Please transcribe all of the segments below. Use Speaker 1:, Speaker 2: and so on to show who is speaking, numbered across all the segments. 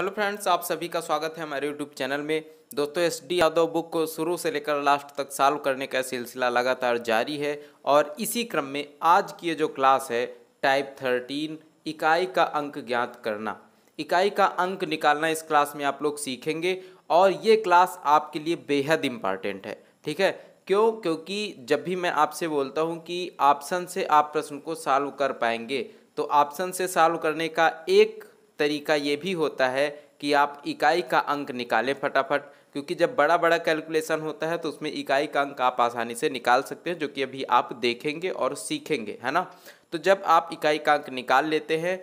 Speaker 1: hello friends आप सभी का स्वागत है हमारे यूट्यूब चैनल में दोस्तों एस डी यादव बुक को शुरू से लेकर लास्ट तक सॉल्व करने का सिलसिला लगातार जारी है और इसी क्रम में आज की ये जो क्लास है टाइप थर्टीन इकाई का अंक ज्ञात करना इकाई का अंक निकालना इस क्लास में आप लोग सीखेंगे और ये क्लास आपके लिए बेहद इम्पॉर्टेंट है ठीक है क्यों क्योंकि जब भी मैं आपसे बोलता हूँ कि ऑप्शन से आप प्रश्न को सॉल्व कर पाएंगे तो ऑप्शन से सॉल्व करने का एक तरीका ये भी होता है कि आप इकाई का अंक निकालें फटाफट क्योंकि जब बड़ा बड़ा कैलकुलेशन होता है तो उसमें इकाई का अंक आप आसानी से निकाल सकते हैं जो कि अभी आप देखेंगे और सीखेंगे है ना तो जब आप इकाई का अंक निकाल लेते हैं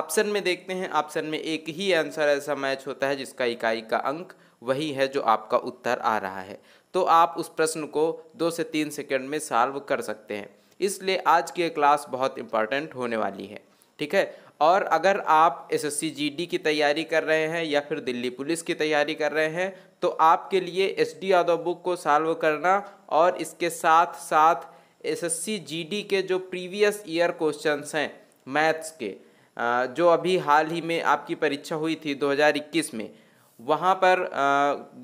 Speaker 1: ऑप्शन में देखते हैं ऑप्शन में एक ही आंसर ऐसा मैच होता है जिसका इकाई का अंक वही है जो आपका उत्तर आ रहा है तो आप उस प्रश्न को दो से तीन सेकेंड में सॉल्व कर सकते हैं इसलिए आज की क्लास बहुत इंपॉर्टेंट होने वाली है ठीक है और अगर आप एस एस की तैयारी कर रहे हैं या फिर दिल्ली पुलिस की तैयारी कर रहे हैं तो आपके लिए एस डी बुक को सॉल्व करना और इसके साथ साथ एस एस के जो प्रीवियस ईयर क्वेश्चंस हैं मैथ्स के जो अभी हाल ही में आपकी परीक्षा हुई थी 2021 में वहाँ पर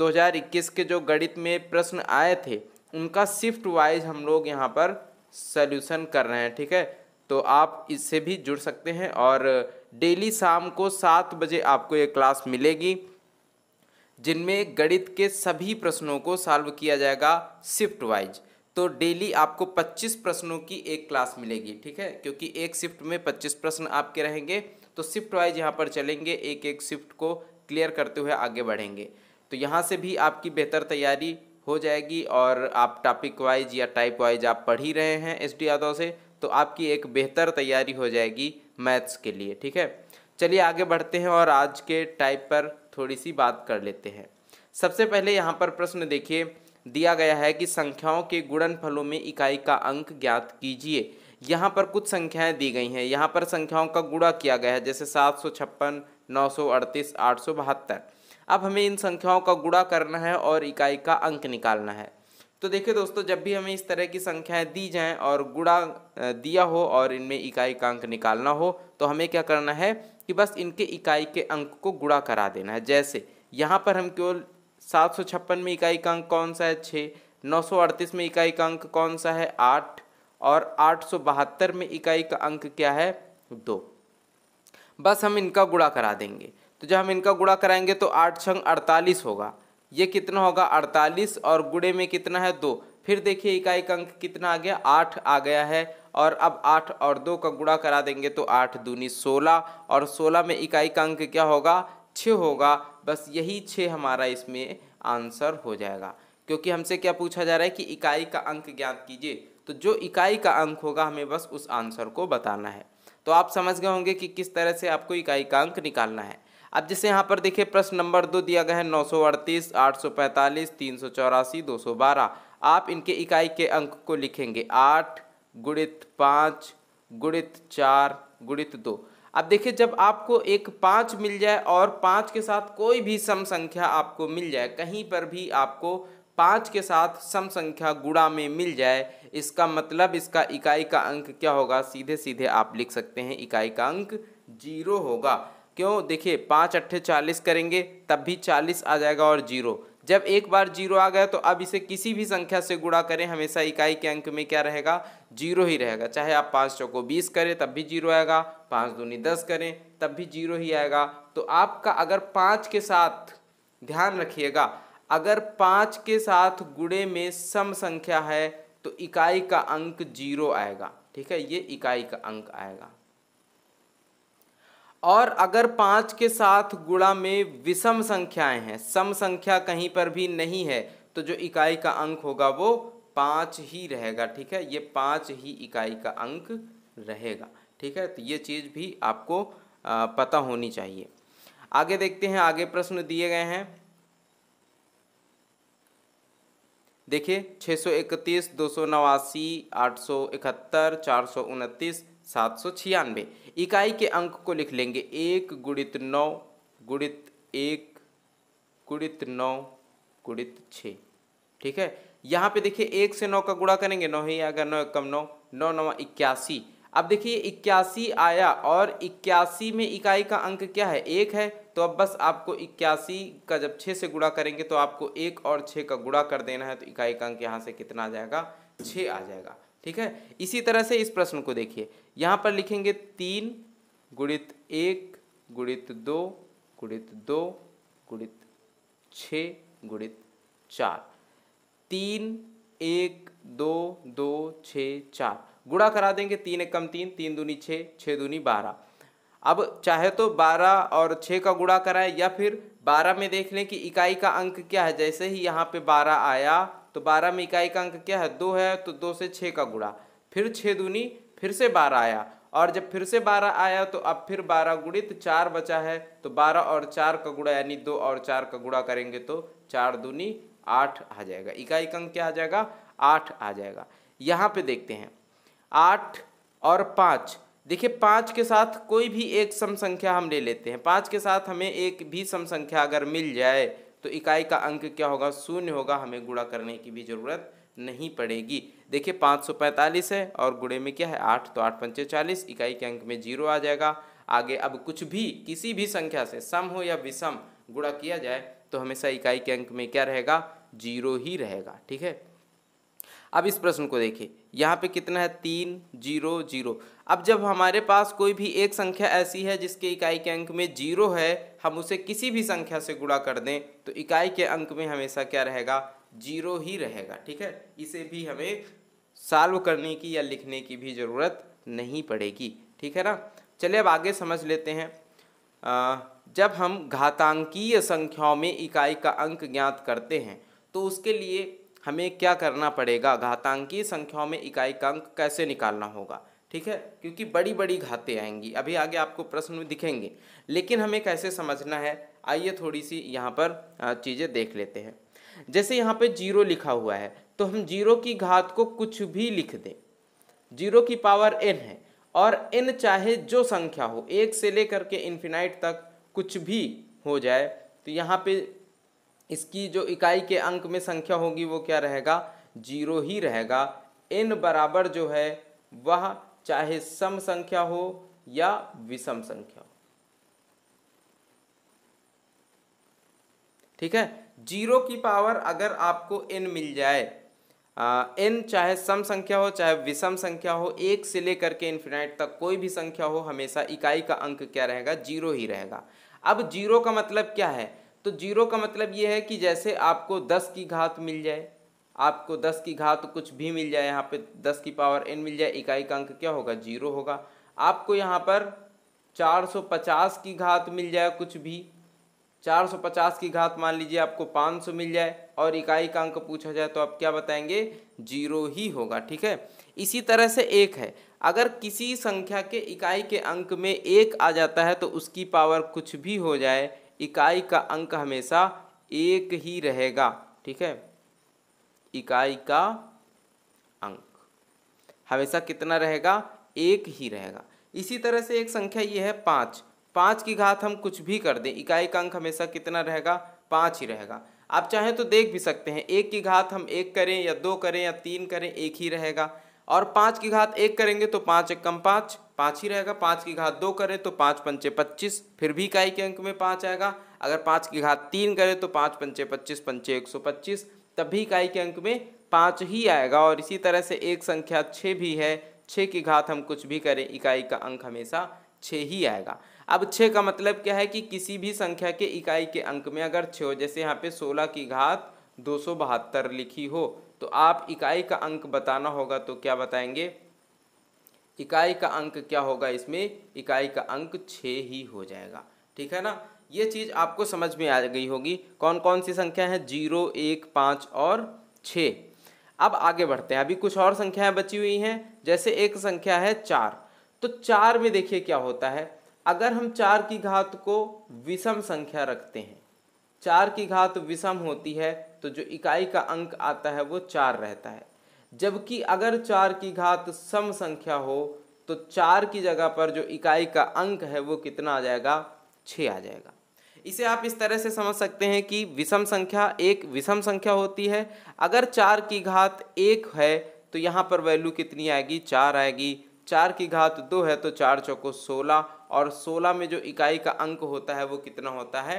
Speaker 1: 2021 के जो गणित में प्रश्न आए थे उनका शिफ्ट वाइज हम लोग यहाँ पर सल्यूशन कर रहे हैं ठीक है तो आप इससे भी जुड़ सकते हैं और डेली शाम को सात बजे आपको ये क्लास मिलेगी जिनमें गणित के सभी प्रश्नों को सॉल्व किया जाएगा शिफ्ट वाइज तो डेली आपको 25 प्रश्नों की एक क्लास मिलेगी ठीक है क्योंकि एक शिफ्ट में 25 प्रश्न आपके रहेंगे तो शिफ्ट वाइज यहाँ पर चलेंगे एक एक शिफ्ट को क्लियर करते हुए आगे बढ़ेंगे तो यहाँ से भी आपकी बेहतर तैयारी हो जाएगी और आप टॉपिक वाइज या टाइप वाइज आप पढ़ ही रहे हैं एस डी यादव से तो आपकी एक बेहतर तैयारी हो जाएगी मैथ्स के लिए ठीक है चलिए आगे बढ़ते हैं और आज के टाइप पर थोड़ी सी बात कर लेते हैं सबसे पहले यहाँ पर प्रश्न देखिए दिया गया है कि संख्याओं के गुणनफलों में इकाई का अंक ज्ञात कीजिए यहाँ पर कुछ संख्याएं दी गई हैं यहाँ पर संख्याओं का गुणा किया गया है जैसे सात सौ छप्पन नौ सौ अड़तीस आठ सौ बहत्तर अब हमें इन संख्याओं का गुणा करना है और इकाई का अंक निकालना है तो देखिए दोस्तों जब भी हमें इस तरह की संख्याएं दी जाएं और गुणा दिया हो और इनमें इकाई का अंक निकालना हो तो हमें क्या करना है कि बस इनके इकाई के अंक को गुणा करा देना है जैसे यहाँ पर हम केवल सात सौ छप्पन में इकाई का अंक कौन सा है छः नौ सौ अड़तीस में इकाई का अंक कौन सा है आठ और आठ सौ बहत्तर में इकाई का अंक क्या है दो बस हम इनका गुणा करा देंगे तो जब हम इनका गुड़ा कराएंगे तो आठ छंग अड़तालीस होगा ये कितना होगा अड़तालीस और गुड़े में कितना है दो फिर देखिए इकाई का अंक कितना आ गया आठ आ गया है और अब आठ और दो का गुड़ा करा देंगे तो आठ दूनी सोलह और सोलह में इकाई का अंक क्या होगा छः होगा बस यही छः हमारा इसमें आंसर हो जाएगा क्योंकि हमसे क्या पूछा जा रहा है कि इकाई का अंक ज्ञात कीजिए तो जो इकाई का अंक होगा हमें बस उस आंसर को बताना है तो आप समझ गए होंगे कि किस तरह से आपको इकाई का अंक निकालना है अब जैसे यहाँ पर देखिए प्रश्न नंबर दो दिया गया है नौ सौ अड़तीस आठ सौ पैंतालीस तीन सौ चौरासी दो सौ बारह आप इनके इकाई के अंक को लिखेंगे आठ गुणित पाँच गुणित चार गुणित दो अब देखिए जब आपको एक पाँच मिल जाए और पाँच के साथ कोई भी सम संख्या आपको मिल जाए कहीं पर भी आपको पाँच के साथ सम संख्या गुणा में मिल जाए इसका मतलब इसका इकाई का अंक क्या होगा सीधे सीधे आप लिख सकते हैं इकाई का अंक जीरो होगा क्यों देखिए पाँच अट्ठे चालीस करेंगे तब भी चालीस आ जाएगा और जीरो जब एक बार जीरो आ गया तो अब इसे किसी भी संख्या से गुणा करें हमेशा इकाई के अंक में क्या रहेगा जीरो ही रहेगा चाहे आप पाँच चौको बीस करें तब भी जीरो आएगा पाँच दूनी दस करें तब भी जीरो ही आएगा तो आपका अगर पाँच के साथ ध्यान रखिएगा अगर पाँच के साथ गुड़े में सम संख्या है तो इकाई का अंक जीरो आएगा ठीक है ये इकाई का अंक आएगा और अगर पाँच के साथ गुणा में विषम संख्याएं हैं सम संख्या कहीं पर भी नहीं है तो जो इकाई का अंक होगा वो पाँच ही रहेगा ठीक है ये पाँच ही इकाई का अंक रहेगा ठीक है तो ये चीज़ भी आपको पता होनी चाहिए आगे देखते हैं आगे प्रश्न दिए गए हैं देखिए 631, 289, 871, 429, 796 इकाई के अंक को लिख लेंगे एक गुणित नौ गुणित एक गुणित नौ गुणित छः ठीक है यहाँ पे देखिए एक से नौ का गुणा करेंगे नौ ही आएगा नौ कम नौ नौ नौ इक्यासी अब देखिए इक्यासी आया और इक्यासी में इकाई का अंक क्या है एक है तो अब बस आपको इक्यासी का जब छः से गुणा करेंगे तो आपको एक और छः का गुणा कर देना है तो इकाई का अंक यहाँ से कितना आ जाएगा छः आ जाएगा ठीक है इसी तरह से इस प्रश्न को देखिए यहाँ पर लिखेंगे तीन गुणित एक गुणित दो गुणित दो गुणित छः गुणित चार तीन एक दो दो छः चार गुड़ा करा देंगे तीन एक कम तीन तीन दूनी छः छः दूनी बारह अब चाहे तो बारह और छः का गुड़ा कराए या फिर बारह में देख लें कि इकाई का अंक क्या है जैसे ही यहाँ पे बारह आया तो बारह में इकाई का अंक क्या है दो है तो दो से छः का गुणा फिर छः दूनी फिर से बारह आया और जब फिर से बारह आया तो अब फिर बारह गुणित तो चार बचा है तो बारह और चार का गुड़ा यानी दो और चार का गुड़ा करेंगे तो चार दूनी आठ आ जाएगा इकाई का अंक क्या आ जाएगा आठ आ जाएगा यहाँ पे देखते हैं आठ और पाँच देखिए पाँच के साथ कोई भी एक सम संख्या हम ले लेते हैं पाँच के साथ हमें एक भी सम संख्या अगर मिल जाए तो इकाई का अंक क्या होगा शून्य होगा हमें गुणा करने की भी ज़रूरत नहीं पड़ेगी देखिए 545 है और गुड़े में क्या है आठ तो आठ पंचे चालीस इकाई के अंक में जीरो आ जाएगा आगे अब कुछ भी किसी भी संख्या से सम हो या विषम गुणा किया जाए तो हमेशा इकाई के अंक में क्या रहेगा जीरो ही रहेगा ठीक है अब इस प्रश्न को देखिए यहाँ पे कितना है तीन जीरो जीरो अब जब हमारे पास कोई भी एक संख्या ऐसी है जिसके इकाई के अंक में जीरो है हम उसे किसी भी संख्या से गुणा कर दें तो इकाई के अंक में हमेशा क्या रहेगा जीरो ही रहेगा ठीक है इसे भी हमें सॉल्व करने की या लिखने की भी ज़रूरत नहीं पड़ेगी ठीक है ना चलिए अब आगे समझ लेते हैं आ, जब हम घातांकीय संख्याओं में इकाई का अंक ज्ञात करते हैं तो उसके लिए हमें क्या करना पड़ेगा घातांकी संख्याओं में इकाई का अंक कैसे निकालना होगा ठीक है क्योंकि बड़ी बड़ी घातें आएंगी अभी आगे आपको प्रश्न में दिखेंगे लेकिन हमें कैसे समझना है आइए थोड़ी सी यहाँ पर चीज़ें देख लेते हैं जैसे यहाँ पे जीरो लिखा हुआ है तो हम जीरो की घात को कुछ भी लिख दें जीरो की पावर एन है और एन चाहे जो संख्या हो एक से लेकर के इन्फिनाइट तक कुछ भी हो जाए तो यहाँ पे इसकी जो इकाई के अंक में संख्या होगी वो क्या रहेगा जीरो ही रहेगा एन बराबर जो है वह चाहे सम संख्या हो या विषम संख्या हो ठीक है जीरो की पावर अगर आपको एन मिल जाए एन चाहे सम संख्या हो चाहे विषम संख्या हो एक से लेकर के इन्फिनाइट तक कोई भी संख्या हो हमेशा इकाई का अंक क्या रहेगा जीरो ही रहेगा अब जीरो का मतलब क्या है तो जीरो का मतलब ये है कि जैसे आपको दस की घात मिल जाए आपको दस की घात कुछ भी मिल जाए यहाँ पे दस की पावर एन मिल जाए इकाई का अंक क्या होगा जीरो होगा आपको यहाँ पर चार सौ पचास की घात मिल जाए कुछ भी चार सौ पचास की घात मान लीजिए आपको पाँच सौ मिल जाए और इकाई का अंक पूछा जाए तो आप क्या बताएंगे जीरो ही होगा ठीक है इसी तरह से एक है अगर किसी संख्या के इकाई के अंक में एक आ जाता है तो उसकी पावर कुछ भी हो जाए इकाई का अंक हमेशा एक ही रहेगा ठीक है इकाई का अंक हमेशा कितना रहेगा एक ही रहेगा इसी तरह से एक संख्या ये है पाँच पाँच की घात हम कुछ भी कर दें इकाई का अंक हमेशा कितना रहेगा पाँच ही रहेगा आप चाहें तो देख भी सकते हैं एक की घात हम एक करें या दो करें या तीन करें एक ही रहेगा और पाँच की घात एक करेंगे तो पाँच एक कम पाँच पाँच ही रहेगा पाँच की घात दो करें तो पाँच पंचे पच्चीस फिर भी इकाई के अंक में पाँच आएगा अगर पाँच की घात तीन करें तो पाँच पंचे पच्चीस पंचे एक सौ पच्चीस तब भी इकाई के अंक में पाँच ही आएगा और इसी तरह से एक संख्या छः भी है छः की घात हम कुछ भी करें इकाई का अंक हमेशा छः ही आएगा अब छः का मतलब क्या है कि किसी भी संख्या के इकाई के अंक में अगर छः हो जैसे यहाँ पे सोलह की घात दो लिखी हो तो आप इकाई का अंक बताना होगा तो क्या बताएंगे इकाई का अंक क्या होगा इसमें इकाई का अंक छः ही हो जाएगा ठीक है ना ये चीज़ आपको समझ में आ गई होगी कौन कौन सी संख्या है जीरो एक पाँच और छः अब आगे बढ़ते हैं अभी कुछ और संख्याएं बची हुई हैं जैसे एक संख्या है चार तो चार में देखिए क्या होता है अगर हम चार की घात को विषम संख्या रखते हैं चार की घात विषम होती है तो जो इकाई का अंक आता है वो चार रहता है जबकि अगर चार की घात सम संख्या हो तो चार की जगह पर जो इकाई का अंक है वो कितना आ जाएगा छः आ जाएगा इसे आप इस तरह से समझ सकते हैं कि विषम संख्या एक विषम संख्या होती है अगर चार की घात एक है तो यहाँ पर वैल्यू कितनी आएगी चार आएगी चार की घात दो है तो चार चौको सोलह और सोलह में जो इकाई का अंक होता है वो कितना होता है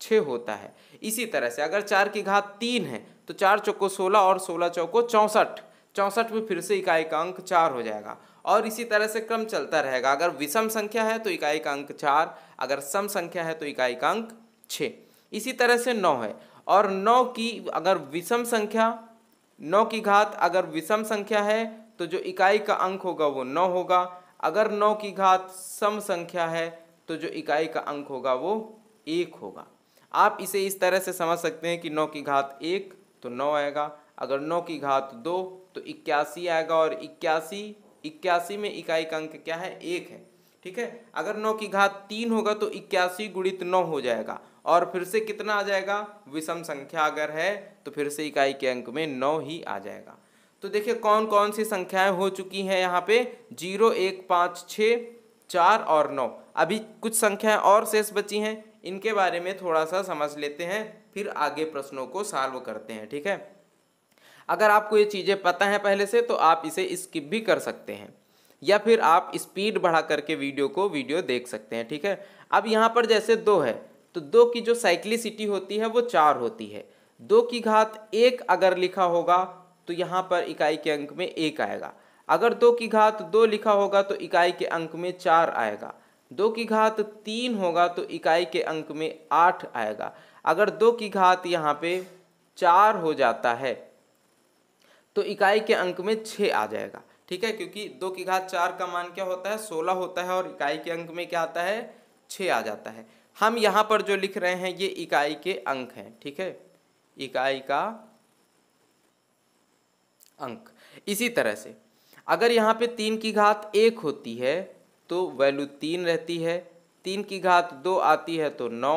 Speaker 1: छः होता है इसी तरह से अगर चार की घात तीन है तो चार चौको सोलह और सोलह चौको चौंसठ चौंसठ में फिर से इकाई का अंक चार हो जाएगा और इसी तरह से क्रम चलता रहेगा अगर विषम संख्या है तो इकाई का अंक चार अगर सम संख्या है तो इकाई का अंक छः इसी तरह से नौ है और नौ की अगर विषम संख्या नौ की घात अगर विषम संख्या है तो जो इकाई का अंक होगा वो नौ होगा अगर नौ की घात सम संख्या है तो जो इकाई का अंक होगा वो एक होगा आप इसे इस तरह से समझ सकते हैं कि नौ की घात एक तो नौ आएगा अगर नौ की घात दो तो इक्यासी आएगा और इक्यासी इक्यासी में इकाई का अंक क्या है एक है ठीक है अगर नौ की घात तीन होगा तो इक्यासी गुणित नौ हो जाएगा और फिर से कितना आ जाएगा विषम संख्या अगर है तो फिर से इकाई के अंक में नौ ही आ जाएगा तो देखिए कौन कौन सी संख्याएं हो चुकी हैं यहाँ पे जीरो एक पाँच छ चार और नौ अभी कुछ संख्याएं और शेष बची हैं इनके बारे में थोड़ा सा समझ लेते हैं फिर आगे प्रश्नों को सॉल्व करते हैं ठीक है अगर आपको ये चीज़ें पता हैं पहले से तो आप इसे स्किप भी कर सकते हैं या फिर आप स्पीड बढ़ा करके वीडियो को वीडियो देख सकते हैं ठीक है अब यहाँ पर जैसे दो है तो दो की जो साइक्लिसिटी होती है वो चार होती है दो की घात एक अगर लिखा होगा तो यहाँ पर इकाई के अंक में एक आएगा अगर दो की घात दो लिखा होगा तो इकाई के अंक में चार आएगा दो की घात तीन होगा तो इकाई के अंक में आठ आएगा अगर दो की घात यहाँ पे चार हो जाता है तो इकाई के अंक में छः आ जाएगा ठीक है क्योंकि दो की घात चार का मान क्या होता है सोलह होता है और इकाई के अंक में क्या आता है छः आ जाता है हम यहाँ पर जो लिख रहे हैं ये इकाई के अंक हैं ठीक है इकाई का अंक इसी तरह से अगर यहाँ पे तीन की घात एक होती है तो वैल्यू तीन रहती है तीन की घात दो आती है तो नौ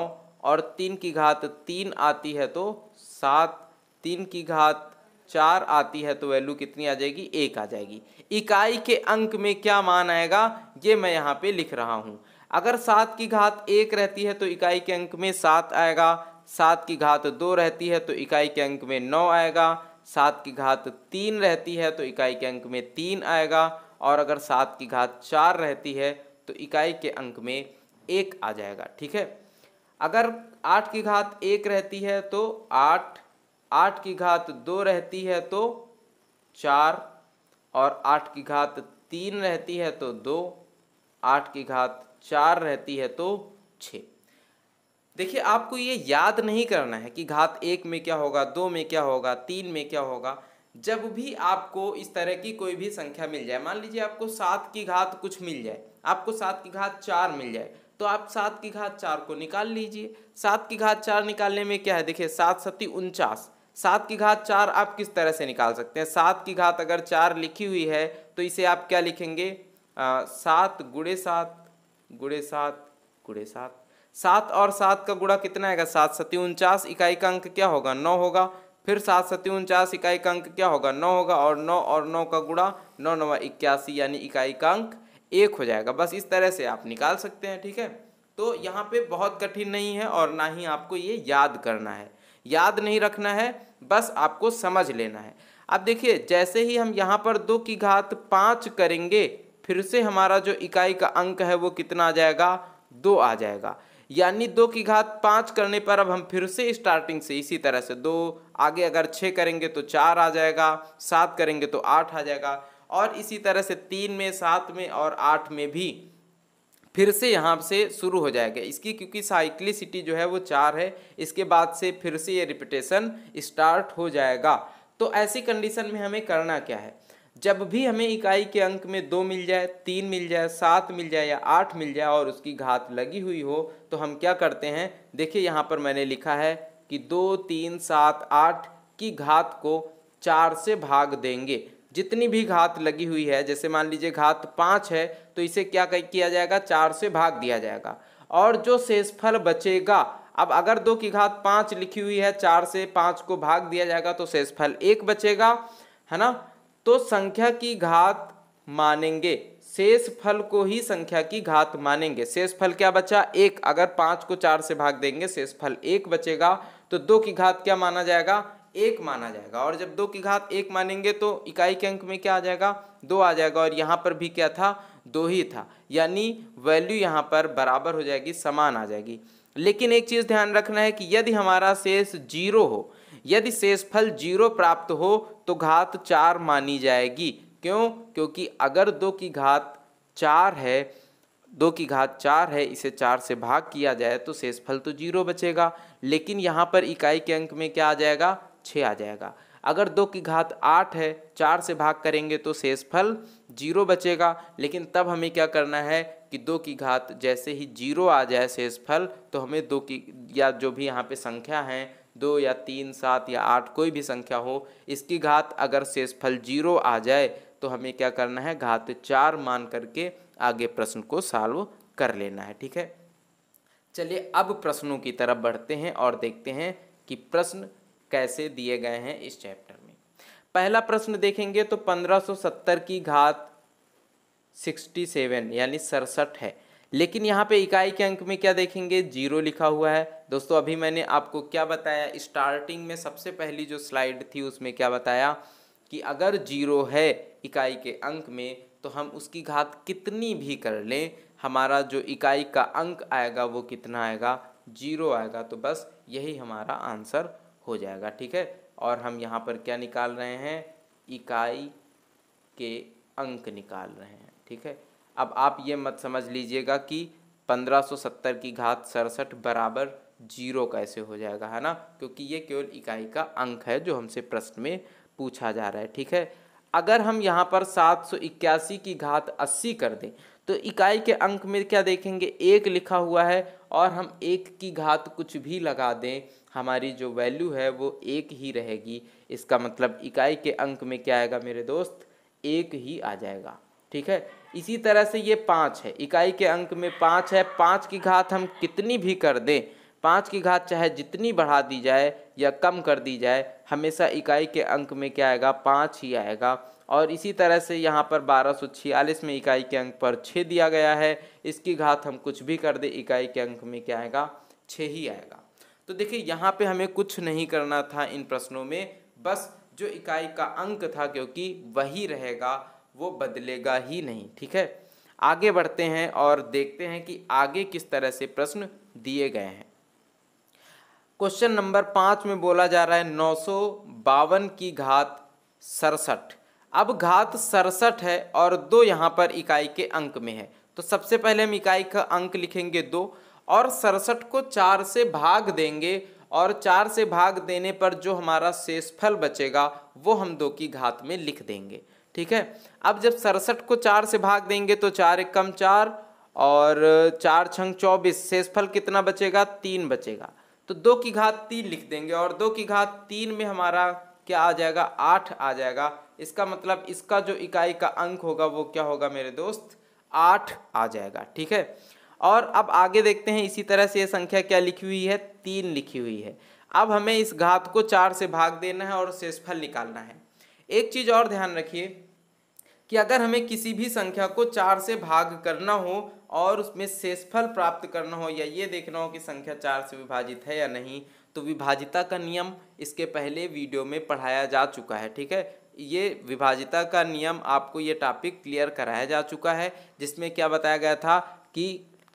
Speaker 1: और तीन की घात तीन आती है तो सात तीन की घात चार आती है तो वैल्यू कितनी आ जाएगी एक आ जाएगी इकाई के अंक में क्या मान आएगा ये मैं यहाँ पे लिख रहा हूँ अगर सात की घात एक रहती है तो इकाई के अंक में सात आएगा सात की घात दो रहती है तो इकाई के अंक में नौ आएगा सात की घात तीन रहती है तो इकाई के अंक में तीन आएगा और अगर सात की घात चार रहती है तो इकाई के अंक में एक आ जाएगा ठीक है अगर आठ की घात एक रहती है तो आठ आठ की घात दो रहती है तो चार और आठ की घात तीन रहती है तो दो आठ की घात चार रहती है तो छः देखिए आपको ये याद नहीं करना है कि घात एक में क्या होगा दो में क्या होगा तीन में क्या होगा जब भी आपको इस तरह की कोई भी संख्या मिल जाए मान लीजिए आपको सात की घात कुछ मिल जाए आपको सात की घात चार मिल जाए तो आप सात की घात चार को निकाल लीजिए सात की घात चार निकालने में क्या है देखिए सात सती उनचास सात की घात चार आप किस तरह से निकाल सकते हैं सात की घात अगर चार लिखी हुई है तो इसे आप क्या लिखेंगे सात गुड़े सात गुड़े सात गुड़े सात सात और सात का गुड़ा कितना आएगा सात सती उनचास इकाई का अंक क्या होगा नौ होगा फिर सात सती उनचास इकाई का अंक क्या होगा नौ होगा और नौ और नौ का गुड़ा नौ नवा इक्यासी यानी इकाई का अंक एक हो जाएगा बस इस तरह से आप निकाल सकते हैं ठीक है तो यहाँ पे बहुत कठिन नहीं है और ना ही आपको ये याद करना है याद नहीं रखना है बस आपको समझ लेना है अब देखिए जैसे ही हम यहाँ पर दो की घात पाँच करेंगे फिर से हमारा जो इकाई का अंक है वो कितना आ जाएगा दो आ जाएगा यानी दो की घात पाँच करने पर अब हम फिर से स्टार्टिंग से इसी तरह से दो आगे अगर छः करेंगे तो चार आ जाएगा सात करेंगे तो आठ आ जाएगा और इसी तरह से तीन में सात में और आठ में भी फिर से यहाँ से शुरू हो जाएगा इसकी क्योंकि साइक्लिसिटी जो है वो चार है इसके बाद से फिर से ये रिपीटेशन स्टार्ट हो जाएगा तो ऐसी कंडीशन में हमें करना क्या है जब भी हमें इकाई के अंक में दो मिल जाए तीन मिल जाए सात मिल जाए या आठ मिल जाए और उसकी घात लगी हुई हो तो हम क्या करते हैं देखिए यहाँ पर मैंने लिखा है कि दो तीन सात आठ की घात को चार से भाग देंगे जितनी भी घात लगी हुई है जैसे मान लीजिए घात पाँच है तो इसे क्या किया जाएगा चार से भाग दिया जाएगा और जो शेषफल बचेगा अब अगर दो की घात पाँच लिखी हुई है चार से पाँच को भाग दिया जाएगा तो शेषफल एक बचेगा है ना तो संख्या की घात मानेंगे शेष फल को ही संख्या की घात मानेंगे शेष फल क्या बचा एक अगर पाँच को चार से भाग देंगे शेष फल एक बचेगा तो दो की घात क्या माना जाएगा एक माना जाएगा और जब दो की घात एक मानेंगे तो इकाई के अंक में क्या आ जाएगा दो आ जाएगा और यहाँ पर भी क्या था दो ही था यानी वैल्यू यहाँ पर बराबर हो जाएगी समान आ जाएगी लेकिन एक चीज़ ध्यान रखना है कि यदि हमारा शेष जीरो हो यदि शेषफल जीरो प्राप्त हो तो घात चार मानी जाएगी क्यों क्योंकि अगर दो की घात चार है दो की घात चार है इसे चार से भाग किया जाए तो शेषफल तो जीरो बचेगा लेकिन यहाँ पर इकाई के अंक में क्या आ जाएगा छः आ जाएगा अगर दो की घात आठ है चार से भाग करेंगे तो शेषफल जीरो बचेगा लेकिन तब हमें क्या करना है कि दो की घात जैसे ही जीरो आ जाए शेषफल तो हमें दो की या जो भी यहाँ पे संख्या है दो या तीन सात या आठ कोई भी संख्या हो इसकी घात अगर शेषफल जीरो आ जाए तो हमें क्या करना है घात चार मान करके आगे प्रश्न को सॉल्व कर लेना है ठीक है चलिए अब प्रश्नों की तरफ बढ़ते हैं और देखते हैं कि प्रश्न कैसे दिए गए हैं इस चैप्टर में पहला प्रश्न देखेंगे तो 1570 की घात 67 यानी सड़सठ है लेकिन यहाँ पे इकाई के अंक में क्या देखेंगे जीरो लिखा हुआ है दोस्तों अभी मैंने आपको क्या बताया स्टार्टिंग में सबसे पहली जो स्लाइड थी उसमें क्या बताया कि अगर जीरो है इकाई के अंक में तो हम उसकी घात कितनी भी कर लें हमारा जो इकाई का अंक आएगा वो कितना आएगा जीरो आएगा तो बस यही हमारा आंसर हो जाएगा ठीक है और हम यहाँ पर क्या निकाल रहे हैं इकाई के अंक निकाल रहे हैं ठीक है अब आप ये मत समझ लीजिएगा कि 1570 की घात सड़सठ बराबर जीरो कैसे हो जाएगा है ना क्योंकि ये केवल इकाई का अंक है जो हमसे प्रश्न में पूछा जा रहा है ठीक है अगर हम यहाँ पर 781 की घात 80 कर दें तो इकाई के अंक में क्या देखेंगे एक लिखा हुआ है और हम एक की घात कुछ भी लगा दें हमारी जो वैल्यू है वो एक ही रहेगी इसका मतलब इकाई के अंक में क्या आएगा मेरे दोस्त एक ही आ जाएगा ठीक है इसी तरह से ये पाँच है इकाई के अंक में पाँच है पाँच की घात हम कितनी भी कर दें पाँच की घात चाहे जितनी बढ़ा दी जाए या कम कर दी जाए हमेशा इकाई के अंक में क्या आएगा पाँच ही आएगा और इसी तरह से यहाँ पर बारह सौ छियालीस में इकाई के अंक पर छः दिया गया है इसकी घात हम कुछ भी कर दें इकाई के अंक में क्या आएगा छः ही आएगा तो देखिए यहाँ पे हमें कुछ नहीं करना था इन प्रश्नों में बस जो इकाई का अंक था क्योंकि वही रहेगा वो बदलेगा ही नहीं ठीक है आगे बढ़ते हैं और देखते हैं कि आगे किस तरह से प्रश्न दिए गए हैं क्वेश्चन नंबर पाँच में बोला जा रहा है नौ सौ बावन की घात सड़सठ अब घात सड़सठ है और दो यहाँ पर इकाई के अंक में है तो सबसे पहले हम इकाई का अंक लिखेंगे दो और सड़सठ को चार से भाग देंगे और चार से भाग देने पर जो हमारा शेषफल बचेगा वो हम दो की घात में लिख देंगे ठीक है अब जब सड़सठ को चार से भाग देंगे तो चार एक कम चार और चार छंग चौबीस शेषफल कितना बचेगा तीन बचेगा तो दो की घात तीन लिख देंगे और दो की घात तीन में हमारा क्या आ जाएगा आठ आ जाएगा इसका मतलब इसका जो इकाई का अंक होगा वो क्या होगा मेरे दोस्त आठ आ जाएगा ठीक है और अब आगे देखते हैं इसी तरह से ये संख्या क्या लिखी हुई है तीन लिखी हुई है अब हमें इस घात को चार से भाग देना है और शेषफल निकालना है एक चीज़ और ध्यान रखिए कि अगर हमें किसी भी संख्या को चार से भाग करना हो और उसमें शेषफल प्राप्त करना हो या ये देखना हो कि संख्या चार से विभाजित है या नहीं तो विभाजिता का नियम इसके पहले वीडियो में पढ़ाया जा चुका है ठीक है ये विभाजिता का नियम आपको ये टॉपिक क्लियर कराया जा चुका है जिसमें क्या बताया गया था कि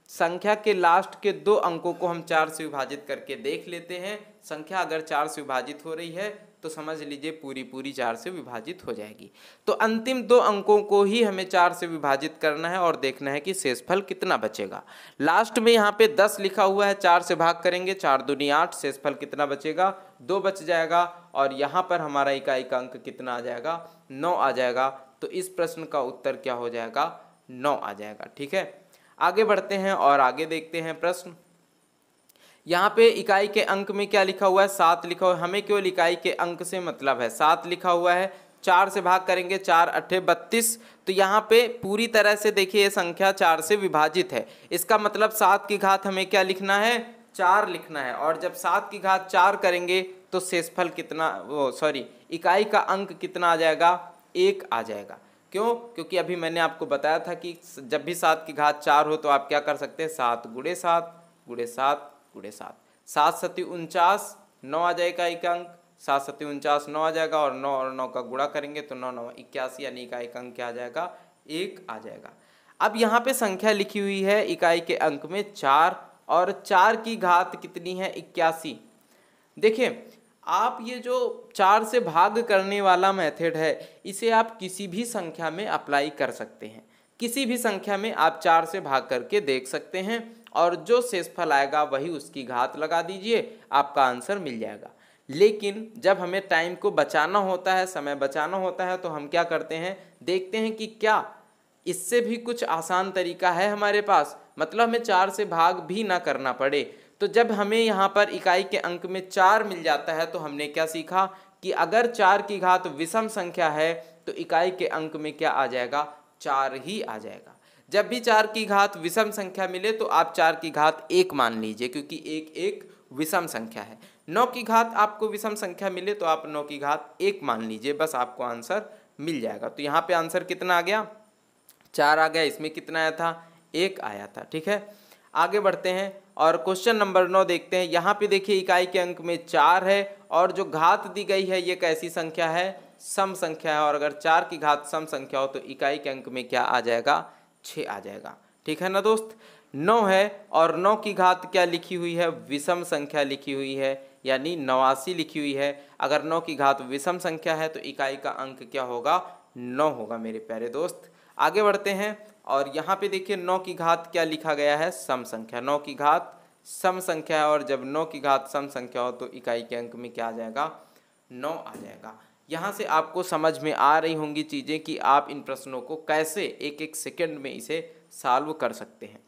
Speaker 1: संख्या के लास्ट के दो अंकों को हम चार से विभाजित करके देख लेते हैं संख्या अगर चार से विभाजित हो रही है तो समझ लीजिए पूरी पूरी चार से विभाजित हो जाएगी तो अंतिम दो अंकों को ही हमें चार से विभाजित करना है और देखना है कि शेषफल कितना बचेगा लास्ट में यहाँ पे दस लिखा हुआ है चार से भाग करेंगे चार दूनी आठ शेषफल कितना बचेगा दो बच जाएगा और यहाँ पर हमारा इकाई का अंक कितना आ जाएगा नौ आ जाएगा तो इस प्रश्न का उत्तर क्या हो जाएगा नौ आ जाएगा ठीक है आगे बढ़ते हैं और आगे देखते हैं प्रश्न यहाँ पे इकाई के अंक में क्या लिखा हुआ है सात लिखा हुआ है हमें केवल इकाई के अंक से मतलब है सात लिखा हुआ है चार से भाग करेंगे चार अट्ठे बत्तीस तो यहाँ पे पूरी तरह से देखिए ये संख्या चार से विभाजित है इसका मतलब सात की घात हमें क्या लिखना है चार लिखना है और जब सात की घात चार करेंगे तो शेषफल कितना वो सॉरी इकाई का अंक कितना आ जाएगा एक आ जाएगा क्यों क्योंकि अभी मैंने आपको बताया था कि जब भी सात की घात चार हो तो आप क्या कर सकते हैं सात गुड़े सात गुड़े सात गुड़े सात सात सती उनचास नौ आ जाएगा एक अंक सात सती उनचास नौ आ जाएगा और नौ और नौ का गुड़ा करेंगे तो नौ नौ इक्यासी यानी इकाई का अंक क्या आ जाएगा एक आ जाएगा अब यहाँ पे संख्या लिखी हुई है इकाई के अंक में चार और चार की घात कितनी है इक्यासी देखिए आप ये जो चार से भाग करने वाला मेथड है इसे आप किसी भी संख्या में अप्लाई कर सकते हैं किसी भी संख्या में आप चार से भाग करके देख सकते हैं और जो शेषफल आएगा वही उसकी घात लगा दीजिए आपका आंसर मिल जाएगा लेकिन जब हमें टाइम को बचाना होता है समय बचाना होता है तो हम क्या करते हैं देखते हैं कि क्या इससे भी कुछ आसान तरीका है हमारे पास मतलब हमें चार से भाग भी ना करना पड़े तो जब हमें यहाँ पर इकाई के अंक में चार मिल जाता है तो हमने क्या सीखा कि अगर चार की घात विषम संख्या है तो इकाई के अंक में क्या आ जाएगा चार ही आ जाएगा जब भी चार की घात विषम संख्या मिले तो आप चार की घात एक मान लीजिए क्योंकि एक एक विषम संख्या है नौ की घात आपको विषम संख्या मिले तो आप नौ की घात एक मान लीजिए बस आपको आंसर मिल जाएगा तो यहाँ पे आंसर कितना आ गया चार आ गया इसमें कितना आया था एक आया था ठीक है आगे बढ़ते हैं और क्वेश्चन नंबर नौ देखते हैं यहाँ पे देखिए इकाई के अंक में चार है और जो घात दी गई है ये कैसी संख्या है सम संख्या है और अगर चार की घात सम संख्या हो तो इकाई के अंक में क्या आ जाएगा छः आ जाएगा ठीक है ना दोस्त नौ है और नौ की घात क्या लिखी हुई है विषम संख्या लिखी हुई है यानी नवासी लिखी हुई है अगर नौ की घात विषम संख्या है तो इकाई का अंक क्या होगा नौ होगा मेरे प्यारे दोस्त आगे बढ़ते हैं और यहाँ पे देखिए नौ की घात क्या लिखा गया है सम संख्या नौ की घात सम संख्या है और जब नौ की घात सम संख्या हो तो इकाई के अंक में क्या आ जाएगा नौ आ जाएगा यहाँ से आपको समझ में आ रही होंगी चीज़ें कि आप इन प्रश्नों को कैसे एक एक सेकेंड में इसे सॉल्व कर सकते हैं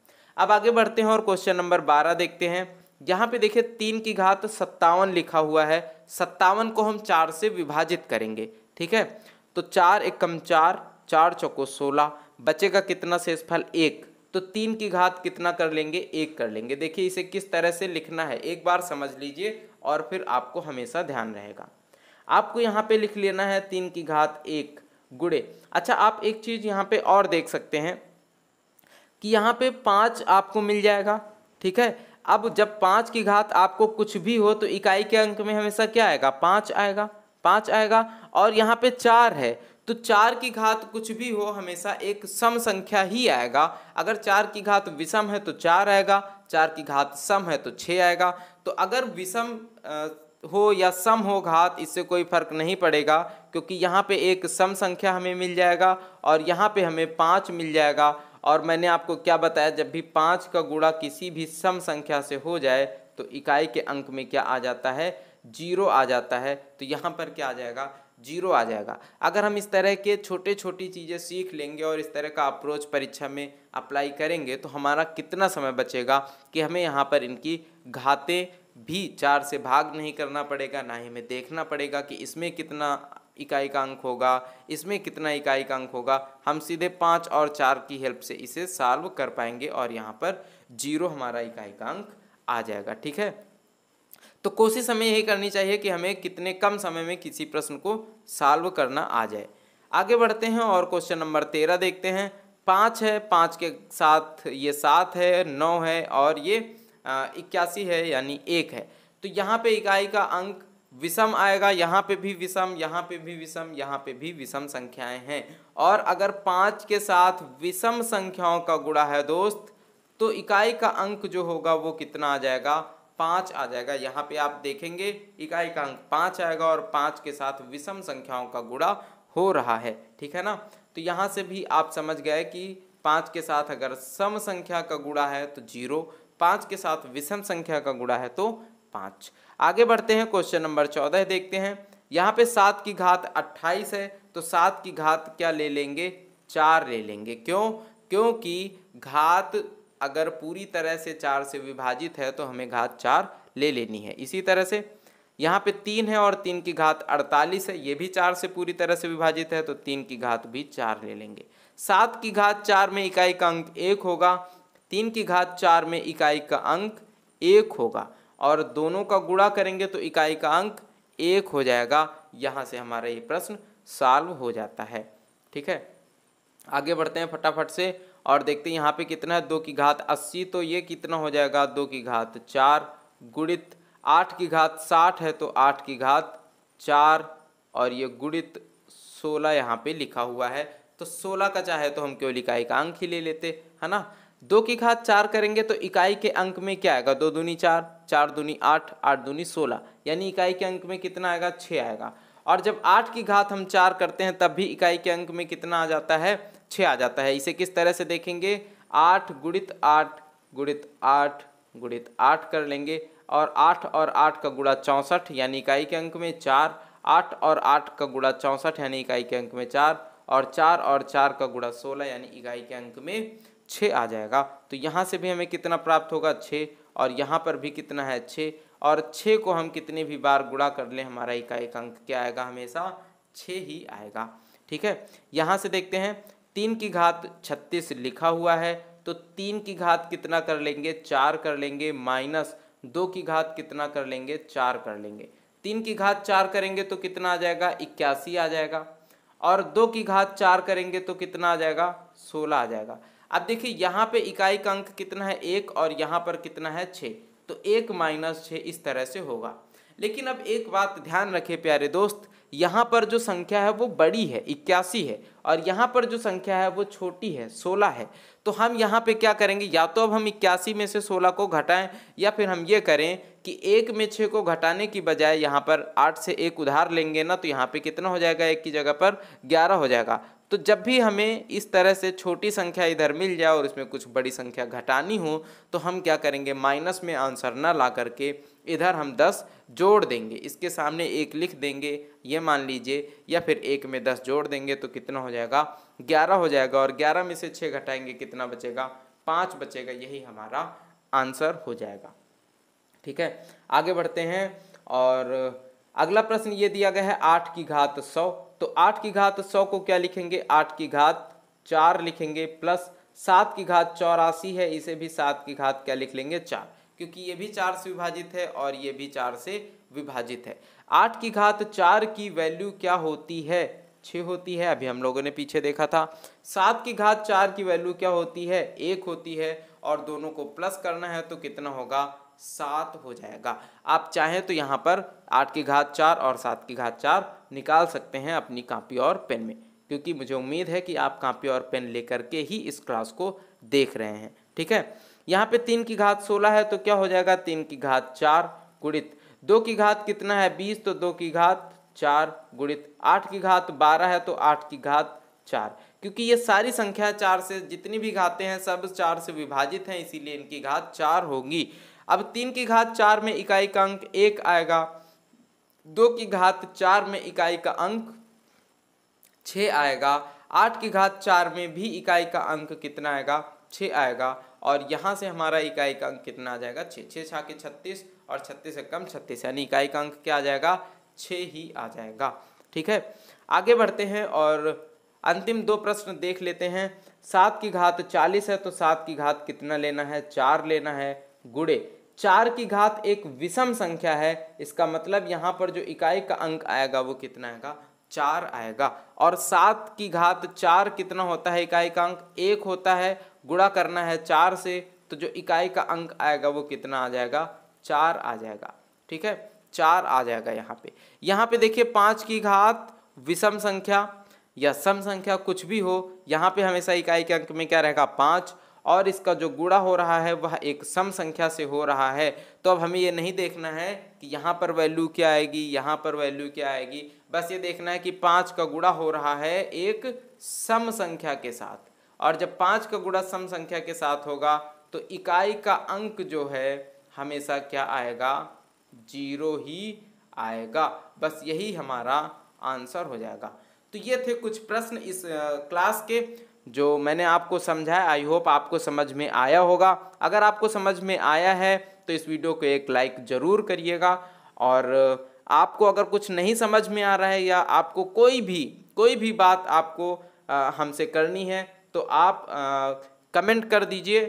Speaker 1: अब आगे बढ़ते हैं और क्वेश्चन नंबर बारह देखते हैं यहाँ पे देखिए तीन की घात सत्तावन लिखा हुआ है सत्तावन को हम चार से विभाजित करेंगे ठीक है तो चार एकम चार चार चौको सोलह का कितना शेषफल एक तो तीन की घात कितना कर लेंगे एक कर लेंगे देखिए इसे किस तरह से लिखना है एक बार समझ लीजिए और फिर आपको हमेशा ध्यान रहेगा आपको यहाँ पे लिख लेना है तीन की घात एक गुड़े अच्छा आप एक चीज़ यहाँ पे और देख सकते हैं कि यहाँ पे पाँच आपको मिल जाएगा ठीक है अब जब पाँच की घात आपको कुछ भी हो तो इकाई के अंक में हमेशा क्या आएगा पाँच आएगा पाँच आएगा और यहाँ पे चार है तो चार की घात कुछ भी हो हमेशा एक सम संख्या ही आएगा अगर चार की घात विषम है तो चार आएगा चार की घात सम है तो छः आएगा तो अगर विषम हो या सम हो घात इससे कोई फर्क नहीं पड़ेगा क्योंकि यहाँ पे एक सम संख्या हमें मिल जाएगा और यहाँ पे हमें पाँच मिल जाएगा और मैंने आपको क्या बताया जब भी पाँच का गुड़ा किसी भी सम संख्या से हो जाए तो इकाई के अंक में क्या आ जाता है जीरो आ जाता है तो यहाँ पर क्या आ जाएगा जीरो आ जाएगा अगर हम इस तरह के छोटे छोटी चीज़ें सीख लेंगे और इस तरह का अप्रोच परीक्षा में अप्लाई करेंगे तो हमारा कितना समय बचेगा कि हमें यहाँ पर इनकी घातें भी चार से भाग नहीं करना पड़ेगा ना ही हमें देखना पड़ेगा कि इसमें कितना इकाई का अंक होगा इसमें कितना इकाई का अंक होगा हम सीधे पाँच और चार की हेल्प से इसे सॉल्व कर पाएंगे और यहाँ पर जीरो हमारा इकाई का अंक आ जाएगा ठीक है तो कोशिश हमें यही करनी चाहिए कि हमें कितने कम समय में किसी प्रश्न को सॉल्व करना आ जाए आगे बढ़ते हैं और क्वेश्चन नंबर तेरह देखते हैं पाँच है पाँच के साथ ये सात है नौ है और ये इक्यासी है यानी एक है तो यहाँ पे इकाई का अंक विषम आएगा यहाँ पे भी विषम यहाँ पे भी विषम यहाँ पे भी विषम संख्याएं हैं और अगर पाँच के साथ विषम संख्याओं का गुड़ा है दोस्त तो इकाई का अंक जो होगा वो कितना आ जाएगा पाँच आ जाएगा यहाँ पे आप देखेंगे इकाई का अंक पाँच आएगा और पाँच के साथ विषम संख्याओं का गुड़ा हो रहा है ठीक है ना तो यहाँ से भी आप समझ गए कि पाँच के साथ अगर सम संख्या का गुड़ा है तो जीरो पाँच के साथ विषम संख्या का गुड़ा है तो पाँच आगे बढ़ते हैं क्वेश्चन नंबर चौदह देखते हैं यहाँ पे सात की घात अट्ठाईस है तो सात की घात क्या ले लेंगे चार ले लेंगे क्यों क्योंकि घात अगर पूरी तरह से चार से विभाजित है तो हमें घात चार ले लेनी है इसी तरह से यहाँ पे तीन है और तीन की घात अड़तालीस है ये भी चार से पूरी तरह से विभाजित है तो तीन की घात भी चार ले लेंगे सात की घात चार में इकाई का अंक एक होगा तीन की घात चार में इकाई का अंक एक होगा और दोनों का गुणा करेंगे तो इकाई का अंक एक हो जाएगा यहाँ से हमारा ये प्रश्न सॉल्व हो जाता है ठीक है आगे बढ़ते हैं फटाफट से और देखते हैं यहाँ पे कितना है दो की घात अस्सी तो ये कितना हो जाएगा दो की घात चार गुणित आठ की घात साठ है तो आठ की घात चार और ये गुणित सोलह यहाँ पे लिखा हुआ है तो सोलह का चाहे तो हम केवल इकाई का अंक ही ले लेते है ना दो की घात चार करेंगे तो इकाई के अंक में क्या आएगा दो दूनी चार चार दूनी आठ आठ दूनी सोलह यानी इकाई के अंक में कितना आएगा छः आएगा और जब आठ की घात हम चार करते हैं तब भी इकाई के अंक में कितना आ जाता है छः आ जाता है इसे किस तरह से देखेंगे आठ गुणित आठ गुणित आठ गुणित आठ कर लेंगे और आठ और आठ का गुड़ा चौंसठ यानी इकाई के अंक में चार आठ और आठ का गुड़ा चौंसठ यानी इकाई के अंक में चार और चार और चार का गुड़ा सोलह यानी इकाई के अंक में छः आ जाएगा तो यहाँ से भी हमें कितना प्राप्त होगा छः और यहाँ पर भी कितना है छः और छः को हम कितने भी बार गुड़ा कर लें हमारा इकाई का अंक क्या आएगा हमेशा छः ही आएगा ठीक है यहाँ से देखते हैं तीन की घात छत्तीस लिखा हुआ है तो तीन की घात कितना कर लेंगे चार कर लेंगे माइनस दो की घात कितना कर लेंगे चार कर लेंगे तीन की घात चार करेंगे तो कितना आ जाएगा इक्यासी आ जाएगा और दो की घात चार करेंगे तो कितना आ जाएगा सोलह आ जाएगा अब देखिए यहाँ पे इकाई का अंक कितना है एक और यहाँ पर कितना है छः तो एक माइनस छः इस तरह से होगा लेकिन अब एक बात ध्यान रखें प्यारे दोस्त यहाँ पर जो संख्या है वो बड़ी है इक्यासी है और यहाँ पर जो संख्या है वो छोटी है सोलह है तो हम यहाँ पे क्या करेंगे या तो अब हम इक्यासी में से सोलह को घटाएं या फिर हम ये करें कि एक में छः को घटाने की बजाय यहाँ पर आठ से एक उधार लेंगे ना तो यहाँ पे कितना हो जाएगा एक की जगह पर ग्यारह हो जाएगा तो जब भी हमें इस तरह से छोटी संख्या इधर मिल जाए और इसमें कुछ बड़ी संख्या घटानी हो तो हम क्या करेंगे माइनस में आंसर ना ला करके इधर हम दस जोड़ देंगे इसके सामने एक लिख देंगे ये मान लीजिए या फिर एक में दस जोड़ देंगे तो कितना हो जाएगा ग्यारह हो जाएगा और ग्यारह में से छः घटाएंगे कितना बचेगा पाँच बचेगा यही हमारा आंसर हो जाएगा ठीक है आगे बढ़ते हैं और अगला प्रश्न ये दिया गया है आठ की घात सौ तो आठ की घात सौ को क्या लिखेंगे आठ की घात चार लिखेंगे प्लस सात की घात चौरासी है इसे भी सात की घात क्या लिख लेंगे चार क्योंकि ये भी चार से विभाजित है और ये भी चार से विभाजित है आठ की घात चार की वैल्यू क्या होती है छः होती है अभी हम लोगों ने पीछे देखा था सात की घात चार की वैल्यू क्या होती है एक होती है और दोनों को प्लस करना है तो कितना होगा सात हो जाएगा आप चाहें तो यहाँ पर आठ की घात चार और सात की घात चार निकाल सकते हैं अपनी कापी और पेन में क्योंकि मुझे उम्मीद है कि आप कापी और पेन लेकर के ही इस क्लास को देख रहे हैं ठीक है यहाँ पे तीन की घात सोलह है तो क्या हो जाएगा तीन की घात चार गुणित दो की घात कितना है बीस तो दो की घात चार गुणित आठ की घात बारह है तो आठ की घात चार क्योंकि ये सारी संख्या चार से जितनी भी घाते हैं सब चार से विभाजित हैं इसीलिए इनकी घात चार होगी अब तीन की घात चार में इकाई का अंक एक आएगा दो की घात चार में इकाई का अंक छः आएगा आठ की घात चार में भी इकाई का अंक कितना आएगा छः आएगा और यहाँ से हमारा इकाई का अंक कितना आ जाएगा छः छः छा के छत्तीस और छत्तीस से कम छत्तीस यानी इकाई का अंक क्या आ जाएगा छः ही आ जाएगा ठीक है आगे बढ़ते हैं और अंतिम दो प्रश्न देख लेते हैं सात की घात चालीस है तो सात की घात कितना लेना है चार लेना है गुड़े चार की घात एक विषम संख्या है इसका मतलब यहाँ पर जो इकाई का अंक आएगा वो कितना आएगा चार आएगा और सात की घात चार कितना होता है इकाई का अंक एक होता है गुणा करना है चार से तो जो इकाई का अंक आएगा वो कितना आ जाएगा चार आ जाएगा ठीक है चार आ जाएगा यहाँ पे यहाँ पे देखिए पाँच की घात विषम संख्या या सम संख्या कुछ भी हो यहाँ पे हमेशा इकाई के अंक में क्या रहेगा पाँच और इसका जो गुड़ा हो रहा है वह एक सम संख्या से हो रहा है तो अब हमें ये नहीं देखना है कि यहाँ पर वैल्यू क्या आएगी यहाँ पर वैल्यू क्या आएगी बस ये देखना है कि पाँच का गुड़ा हो रहा है एक सम संख्या के साथ और जब पाँच का गुणा सम संख्या के साथ होगा तो इकाई का अंक जो है हमेशा क्या आएगा जीरो ही आएगा बस यही हमारा आंसर हो जाएगा तो ये थे कुछ प्रश्न इस क्लास के जो मैंने आपको समझाया आई होप आपको समझ में आया होगा अगर आपको समझ में आया है तो इस वीडियो को एक लाइक ज़रूर करिएगा और आपको अगर कुछ नहीं समझ में आ रहा है या आपको कोई भी कोई भी बात आपको हमसे करनी है तो आप आ, कमेंट कर दीजिए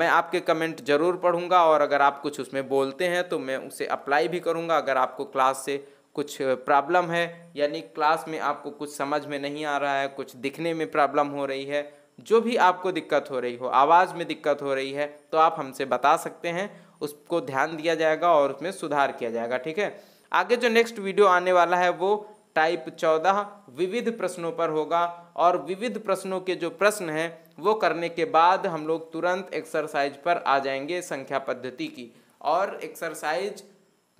Speaker 1: मैं आपके कमेंट ज़रूर पढ़ूंगा और अगर आप कुछ उसमें बोलते हैं तो मैं उसे अप्लाई भी करूंगा अगर आपको क्लास से कुछ प्रॉब्लम है यानी क्लास में आपको कुछ समझ में नहीं आ रहा है कुछ दिखने में प्रॉब्लम हो रही है जो भी आपको दिक्कत हो रही हो आवाज़ में दिक्कत हो रही है तो आप हमसे बता सकते हैं उसको ध्यान दिया जाएगा और उसमें सुधार किया जाएगा ठीक है आगे जो नेक्स्ट वीडियो आने वाला है वो टाइप चौदह विविध प्रश्नों पर होगा और विविध प्रश्नों के जो प्रश्न हैं वो करने के बाद हम लोग तुरंत एक्सरसाइज पर आ जाएंगे संख्या पद्धति की और एक्सरसाइज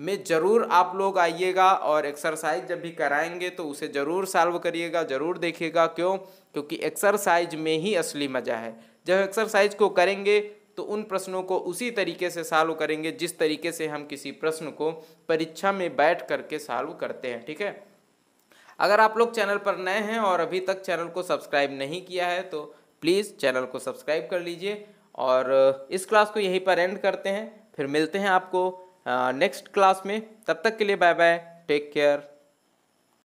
Speaker 1: में ज़रूर आप लोग आइएगा और एक्सरसाइज जब भी कराएंगे तो उसे ज़रूर सॉल्व करिएगा ज़रूर देखिएगा क्यों क्योंकि एक्सरसाइज में ही असली मज़ा है जब एक्सरसाइज को करेंगे तो उन प्रश्नों को उसी तरीके से सॉल्व करेंगे जिस तरीके से हम किसी प्रश्न को परीक्षा में बैठ करके सॉल्व करते हैं ठीक है अगर आप लोग चैनल पर नए हैं और अभी तक चैनल को सब्सक्राइब नहीं किया है तो प्लीज़ चैनल को सब्सक्राइब कर लीजिए और इस क्लास को यहीं पर एंड करते हैं फिर मिलते हैं आपको नेक्स्ट क्लास में तब तक के लिए बाय बाय टेक केयर